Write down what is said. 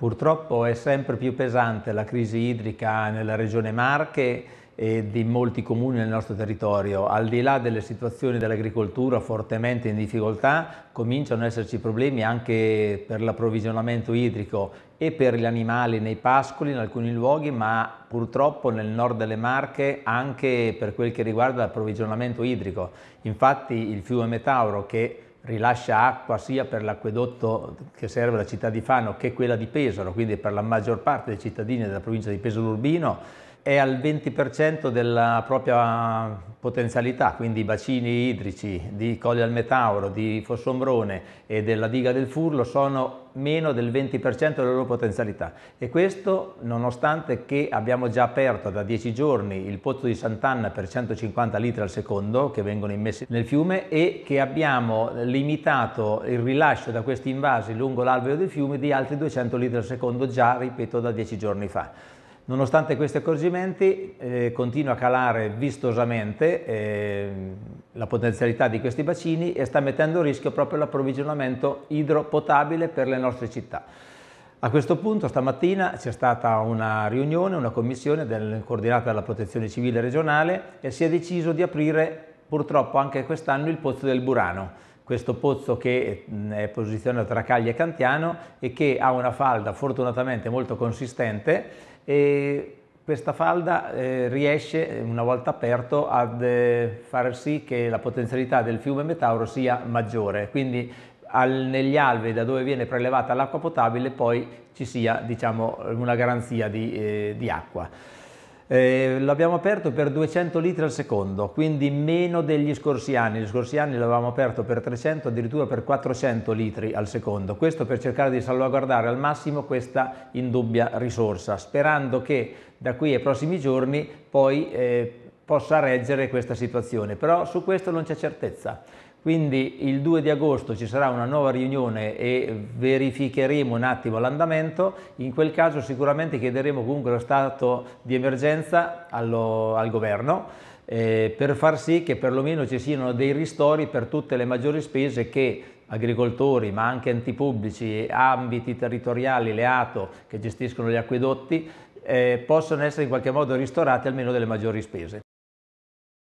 Purtroppo è sempre più pesante la crisi idrica nella regione Marche e di molti comuni nel nostro territorio. Al di là delle situazioni dell'agricoltura fortemente in difficoltà, cominciano ad esserci problemi anche per l'approvvigionamento idrico e per gli animali nei pascoli in alcuni luoghi, ma purtroppo nel nord delle Marche anche per quel che riguarda l'approvvigionamento idrico. Infatti il fiume Metauro che rilascia acqua sia per l'acquedotto che serve la città di Fano che quella di Pesaro, quindi per la maggior parte dei cittadini della provincia di Pesaro Urbino, è al 20% della propria potenzialità, quindi i bacini idrici di Colli al Metauro, di Fossombrone e della diga del Furlo sono meno del 20% della loro potenzialità e questo nonostante che abbiamo già aperto da 10 giorni il pozzo di Sant'Anna per 150 litri al secondo che vengono immessi nel fiume e che abbiamo limitato il rilascio da questi invasi lungo l'alveo del fiume di altri 200 litri al secondo già ripeto da 10 giorni fa. Nonostante questi accorgimenti eh, continua a calare vistosamente eh, la potenzialità di questi bacini e sta mettendo a rischio proprio l'approvvigionamento idropotabile per le nostre città. A questo punto stamattina c'è stata una riunione, una commissione del, coordinata dalla Protezione Civile regionale e si è deciso di aprire purtroppo anche quest'anno il Pozzo del Burano questo pozzo che è posizionato tra Caglia e Cantiano e che ha una falda fortunatamente molto consistente e questa falda eh, riesce eh, una volta aperto ad eh, far sì che la potenzialità del fiume Metauro sia maggiore, quindi al, negli alvei da dove viene prelevata l'acqua potabile poi ci sia diciamo, una garanzia di, eh, di acqua. Eh, l'abbiamo aperto per 200 litri al secondo, quindi meno degli scorsi anni. Gli scorsi anni l'avevamo aperto per 300, addirittura per 400 litri al secondo. Questo per cercare di salvaguardare al massimo questa indubbia risorsa, sperando che da qui ai prossimi giorni poi eh, possa reggere questa situazione, però su questo non c'è certezza. Quindi il 2 di agosto ci sarà una nuova riunione e verificheremo un attimo l'andamento, in quel caso sicuramente chiederemo comunque lo stato di emergenza allo, al governo eh, per far sì che perlomeno ci siano dei ristori per tutte le maggiori spese che agricoltori ma anche enti pubblici, ambiti territoriali, le ATO che gestiscono gli acquedotti, eh, possono essere in qualche modo ristorati almeno delle maggiori spese.